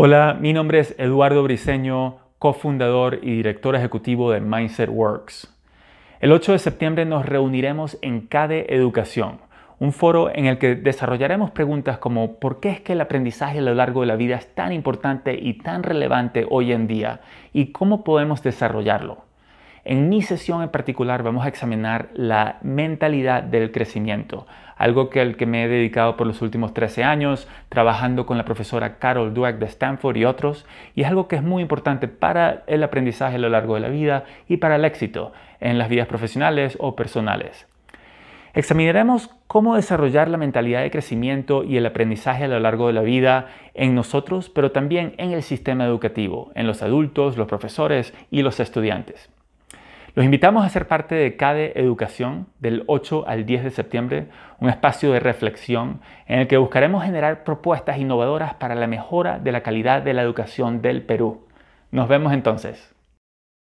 Hola, mi nombre es Eduardo Briseño, cofundador y director ejecutivo de Mindset Works. El 8 de septiembre nos reuniremos en CADE Educación, un foro en el que desarrollaremos preguntas como ¿por qué es que el aprendizaje a lo largo de la vida es tan importante y tan relevante hoy en día? ¿Y cómo podemos desarrollarlo? En mi sesión en particular vamos a examinar la mentalidad del crecimiento, algo que al que me he dedicado por los últimos 13 años, trabajando con la profesora Carol Dweck de Stanford y otros, y es algo que es muy importante para el aprendizaje a lo largo de la vida y para el éxito en las vidas profesionales o personales. Examinaremos cómo desarrollar la mentalidad de crecimiento y el aprendizaje a lo largo de la vida en nosotros, pero también en el sistema educativo, en los adultos, los profesores y los estudiantes. Los invitamos a ser parte de CADE Educación del 8 al 10 de septiembre, un espacio de reflexión en el que buscaremos generar propuestas innovadoras para la mejora de la calidad de la educación del Perú. Nos vemos entonces.